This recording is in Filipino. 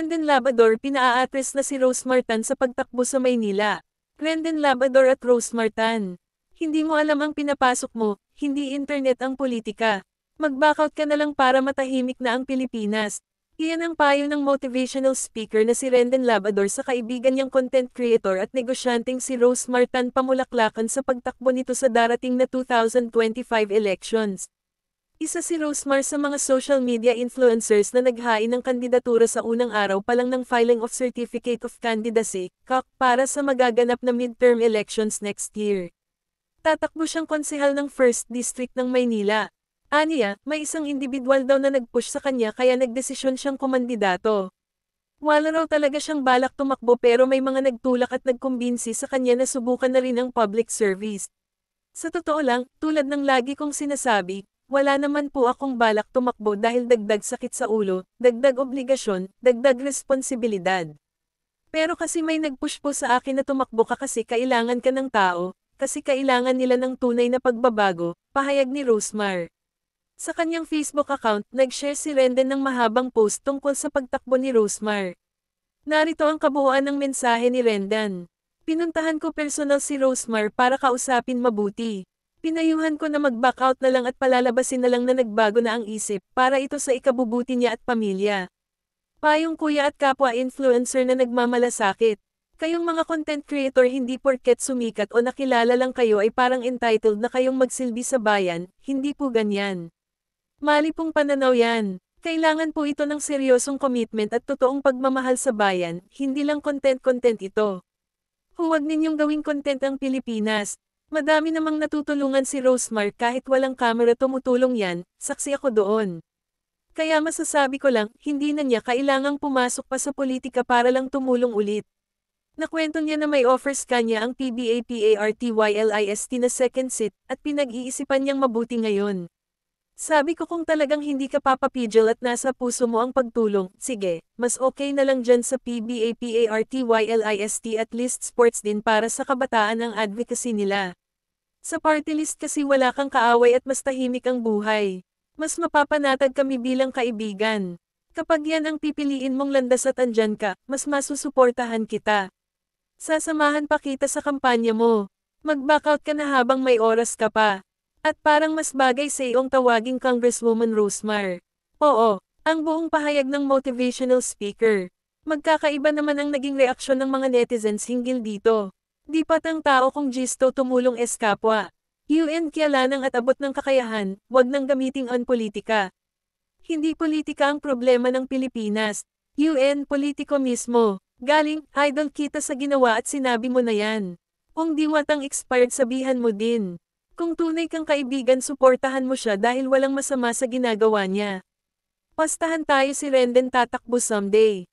Crenden Labador pinaaatres na si Rose Martan sa pagtakbo sa Maynila. Crenden Labador at Rose Martan. Hindi mo alam ang pinapasok mo, hindi internet ang politika. Mag-backout ka na lang para matahimik na ang Pilipinas. Iyan ang payo ng motivational speaker na si Renden Labador sa kaibigan niyang content creator at negosyanteng si Rose Martan pamulaklakan sa pagtakbo nito sa darating na 2025 elections. Isa si Rosemar sa mga social media influencers na naghain ng kandidatura sa unang araw pa lang ng filing of Certificate of Candidacy, CAC, para sa magaganap na midterm elections next year. Tatakbo siyang konsehal ng 1st District ng Maynila. Aniya, may isang individual daw na nag-push sa kanya kaya nagdesisyon siyang kumandidato. Wala raw talaga siyang balak tumakbo pero may mga nagtulak at nagkumbinsi sa kanya na subukan na rin ang public service. Sa totoo lang, tulad ng lagi kong sinasabi, wala naman po akong balak tumakbo dahil dagdag sakit sa ulo, dagdag obligasyon, dagdag responsibilidad. Pero kasi may nagpush po sa akin na tumakbo ka kasi kailangan ka ng tao, kasi kailangan nila ng tunay na pagbabago, pahayag ni Rosemar. Sa kanyang Facebook account, nag-share si Renden ng mahabang post tungkol sa pagtakbo ni Rosemar. Narito ang kabuuan ng mensahe ni Rendan. Pinuntahan ko personal si Rosemar para kausapin mabuti. Pinayuhan ko na mag-backout na lang at palalabasin na lang na nagbago na ang isip, para ito sa ikabubuti niya at pamilya. Payong kuya at kapwa influencer na nagmamalasakit. Kayong mga content creator hindi porket sumikat o nakilala lang kayo ay parang entitled na kayong magsilbi sa bayan, hindi po ganyan. Mali pong pananaw yan. Kailangan po ito ng seryosong commitment at totoong pagmamahal sa bayan, hindi lang content-content ito. Huwag ninyong gawing content ang Pilipinas, Madami namang natutulungan si Rosemar kahit walang kamera tumutulong yan, saksi ako doon. Kaya masasabi ko lang, hindi na niya kailangang pumasok pa sa politika para lang tumulong ulit. Nakwento niya na may offers kanya ang PBA-PARTYLIST na second seat, at pinag-iisipan niyang mabuti ngayon. Sabi ko kung talagang hindi ka papapigil at nasa puso mo ang pagtulong, sige, mas okay na lang dyan sa PBAPARTYLIST at least sports din para sa kabataan ang advocacy nila. Sa party list kasi wala kang kaaway at mas tahimik ang buhay. Mas mapapanatag kami bilang kaibigan. Kapag yan ang pipiliin mong landas at andyan ka, mas masusuportahan kita. Sasamahan pa kita sa kampanya mo. Mag-backout ka na habang may oras ka pa. At parang mas bagay sa iyong tawaging Congresswoman Rosemar. Oo, ang buong pahayag ng motivational speaker. Magkakaiba naman ang naging reaksyon ng mga netizens hinggil dito. Di pat ang tao kung gisto tumulong eskapwa. UN kialanang at abot ng kakayahan, wag nang gamiting ang politika. Hindi politika ang problema ng Pilipinas. UN politiko mismo. Galing, idol kita sa ginawa at sinabi mo na yan. Kung diwatang expired sabihan mo din. Kung tunay kang kaibigan suportahan mo siya dahil walang masama sa ginagawa niya. Pastahan tayo si Renden tatakbo someday.